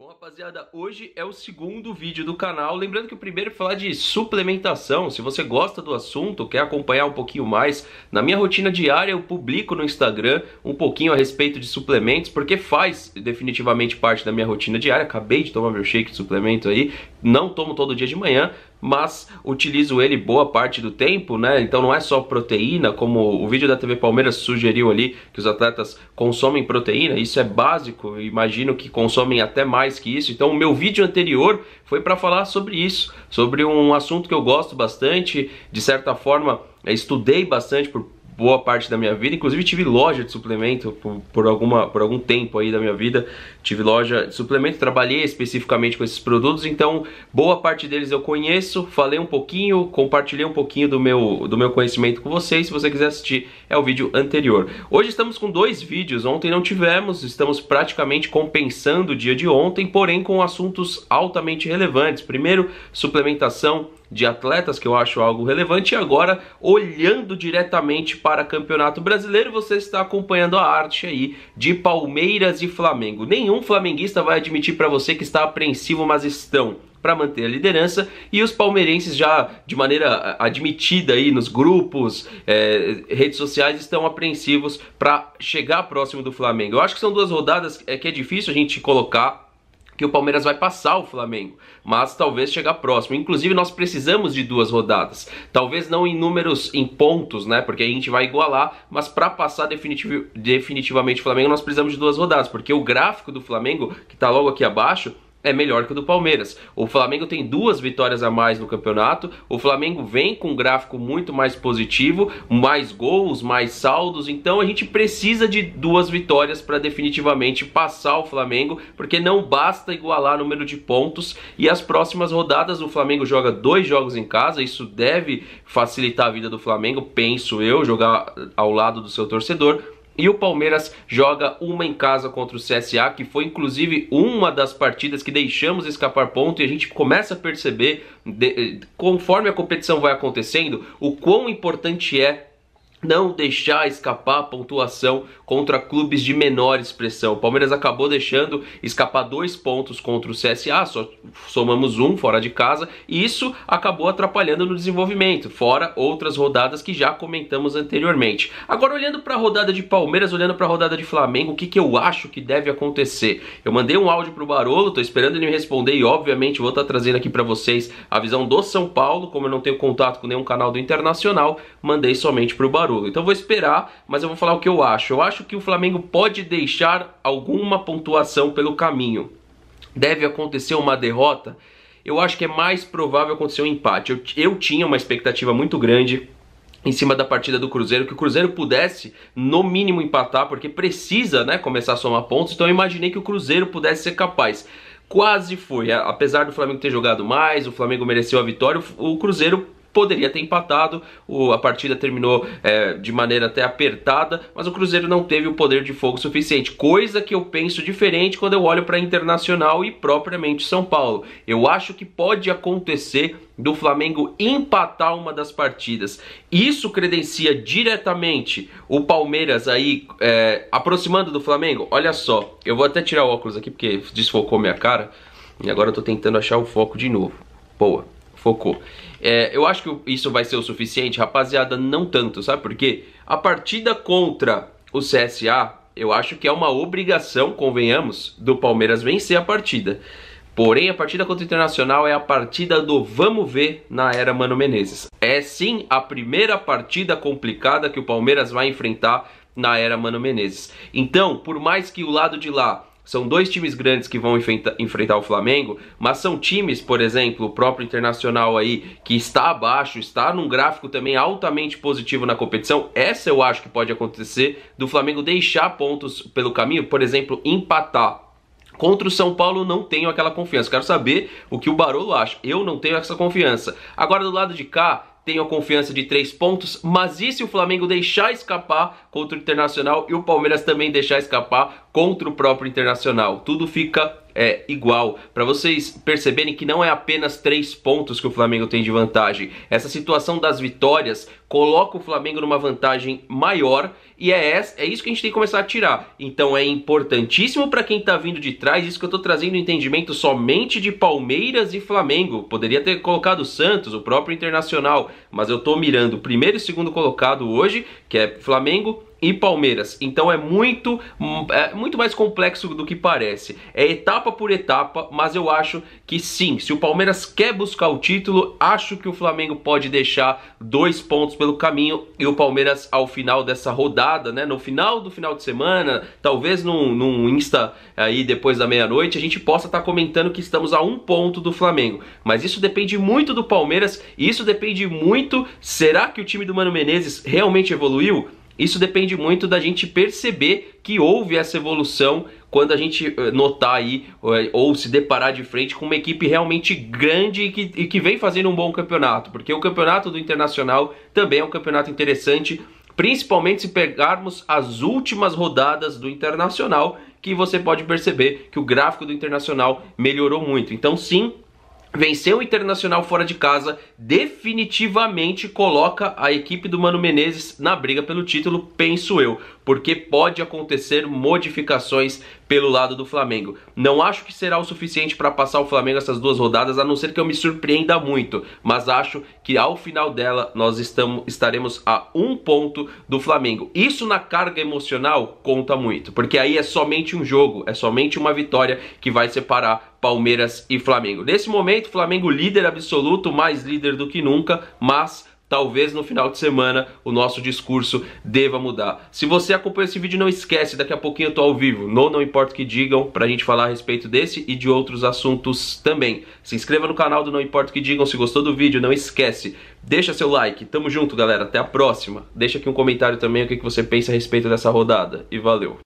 Bom, rapaziada, hoje é o segundo vídeo do canal. Lembrando que o primeiro é falar de suplementação. Se você gosta do assunto, quer acompanhar um pouquinho mais, na minha rotina diária eu publico no Instagram um pouquinho a respeito de suplementos, porque faz definitivamente parte da minha rotina diária. Acabei de tomar meu shake de suplemento aí, não tomo todo dia de manhã, mas utilizo ele boa parte do tempo, né? Então não é só proteína, como o vídeo da TV Palmeiras sugeriu ali, que os atletas consomem proteína, isso é básico, imagino que consomem até mais que isso. Então o meu vídeo anterior foi para falar sobre isso, sobre um assunto que eu gosto bastante, de certa forma, é, estudei bastante por boa parte da minha vida. Inclusive tive loja de suplemento por, por, alguma, por algum tempo aí da minha vida. Tive loja de suplemento, trabalhei especificamente com esses produtos, então boa parte deles eu conheço. Falei um pouquinho, compartilhei um pouquinho do meu, do meu conhecimento com vocês. Se você quiser assistir, é o vídeo anterior. Hoje estamos com dois vídeos, ontem não tivemos, estamos praticamente compensando o dia de ontem, porém com assuntos altamente relevantes. Primeiro, suplementação de atletas, que eu acho algo relevante. E agora, olhando diretamente para Campeonato Brasileiro, você está acompanhando a arte aí de Palmeiras e Flamengo. Nenhum flamenguista vai admitir para você que está apreensivo, mas estão para manter a liderança e os palmeirenses já de maneira admitida aí nos grupos, é, redes sociais estão apreensivos para chegar próximo do Flamengo. Eu acho que são duas rodadas é, que é difícil a gente colocar que o Palmeiras vai passar o Flamengo, mas talvez chegar próximo. Inclusive, nós precisamos de duas rodadas. Talvez não em números, em pontos, né? Porque a gente vai igualar, mas para passar definitiv definitivamente o Flamengo, nós precisamos de duas rodadas, porque o gráfico do Flamengo, que tá logo aqui abaixo, é melhor que o do Palmeiras. O Flamengo tem duas vitórias a mais no campeonato. O Flamengo vem com um gráfico muito mais positivo, mais gols, mais saldos. Então a gente precisa de duas vitórias para definitivamente passar o Flamengo, porque não basta igualar o número de pontos. E as próximas rodadas o Flamengo joga dois jogos em casa. Isso deve facilitar a vida do Flamengo, penso eu, jogar ao lado do seu torcedor e o Palmeiras joga uma em casa contra o CSA, que foi inclusive uma das partidas que deixamos escapar ponto e a gente começa a perceber, de, conforme a competição vai acontecendo, o quão importante é não deixar escapar a pontuação contra clubes de menor expressão. O Palmeiras acabou deixando escapar dois pontos contra o CSA, só somamos um fora de casa, e isso acabou atrapalhando no desenvolvimento, fora outras rodadas que já comentamos anteriormente. Agora, olhando para a rodada de Palmeiras, olhando para a rodada de Flamengo, o que, que eu acho que deve acontecer? Eu mandei um áudio pro Barolo, estou esperando ele me responder e, obviamente, vou estar tá trazendo aqui para vocês a visão do São Paulo, como eu não tenho contato com nenhum canal do Internacional, mandei somente pro Barolo. Então eu vou esperar, mas eu vou falar o que eu acho. Eu acho que o Flamengo pode deixar alguma pontuação pelo caminho. Deve acontecer uma derrota? Eu acho que é mais provável acontecer um empate. Eu, eu tinha uma expectativa muito grande em cima da partida do Cruzeiro, que o Cruzeiro pudesse, no mínimo, empatar, porque precisa né, começar a somar pontos, então eu imaginei que o Cruzeiro pudesse ser capaz. Quase foi, apesar do Flamengo ter jogado mais, o Flamengo mereceu a vitória, o Cruzeiro poderia ter empatado, o, a partida terminou é, de maneira até apertada, mas o Cruzeiro não teve o poder de fogo suficiente, coisa que eu penso diferente quando eu olho para Internacional e propriamente São Paulo. Eu acho que pode acontecer do Flamengo empatar uma das partidas. Isso credencia diretamente o Palmeiras aí é, aproximando do Flamengo. Olha só, eu vou até tirar o óculos aqui porque desfocou minha cara e agora eu tô tentando achar o foco de novo. Boa, focou. É, eu acho que isso vai ser o suficiente, rapaziada, não tanto, sabe por quê? A partida contra o CSA, eu acho que é uma obrigação, convenhamos, do Palmeiras vencer a partida. Porém, a partida contra o Internacional é a partida do vamos ver na era Mano Menezes. É sim a primeira partida complicada que o Palmeiras vai enfrentar na era Mano Menezes. Então, por mais que o lado de lá são dois times grandes que vão enfrenta, enfrentar o Flamengo, mas são times, por exemplo, o próprio Internacional aí, que está abaixo, está num gráfico também altamente positivo na competição. Essa eu acho que pode acontecer do Flamengo deixar pontos pelo caminho, por exemplo, empatar Contra o São Paulo não tenho aquela confiança. Quero saber o que o Barolo acha. Eu não tenho essa confiança. Agora do lado de cá tenho a confiança de três pontos, mas e se o Flamengo deixar escapar contra o Internacional e o Palmeiras também deixar escapar contra o próprio Internacional? Tudo fica é igual, para vocês perceberem que não é apenas três pontos que o Flamengo tem de vantagem. Essa situação das vitórias coloca o Flamengo numa vantagem maior e é, essa, é isso que a gente tem que começar a tirar. Então é importantíssimo para quem tá vindo de trás, isso que eu tô trazendo entendimento somente de Palmeiras e Flamengo. Poderia ter colocado Santos, o próprio Internacional, mas eu tô mirando o primeiro e segundo colocado hoje, que é Flamengo, e Palmeiras. Então é muito, é muito mais complexo do que parece. É etapa por etapa, mas eu acho que sim. Se o Palmeiras quer buscar o título, acho que o Flamengo pode deixar dois pontos pelo caminho e o Palmeiras ao final dessa rodada, né? No final do final de semana, talvez num, num Insta aí depois da meia-noite, a gente possa estar tá comentando que estamos a um ponto do Flamengo. Mas isso depende muito do Palmeiras e isso depende muito. Será que o time do Mano Menezes realmente evoluiu? Isso depende muito da gente perceber que houve essa evolução quando a gente eh, notar aí eh, ou se deparar de frente com uma equipe realmente grande e que, e que vem fazendo um bom campeonato, porque o campeonato do Internacional também é um campeonato interessante, principalmente se pegarmos as últimas rodadas do Internacional, que você pode perceber que o gráfico do Internacional melhorou muito. Então, sim, Vencer o Internacional fora de casa definitivamente coloca a equipe do Mano Menezes na briga pelo título, penso eu porque pode acontecer modificações pelo lado do Flamengo. Não acho que será o suficiente para passar o Flamengo essas duas rodadas, a não ser que eu me surpreenda muito, mas acho que ao final dela nós estamos, estaremos a um ponto do Flamengo. Isso na carga emocional conta muito, porque aí é somente um jogo, é somente uma vitória que vai separar Palmeiras e Flamengo. Nesse momento, Flamengo líder absoluto, mais líder do que nunca, mas talvez no final de semana o nosso discurso deva mudar. Se você acompanhou esse vídeo, não esquece, daqui a pouquinho eu tô ao vivo, no Não Importa o Que Digam, pra gente falar a respeito desse e de outros assuntos também. Se inscreva no canal do Não Importa o Que Digam, se gostou do vídeo, não esquece, deixa seu like, tamo junto galera, até a próxima. Deixa aqui um comentário também o que você pensa a respeito dessa rodada e valeu!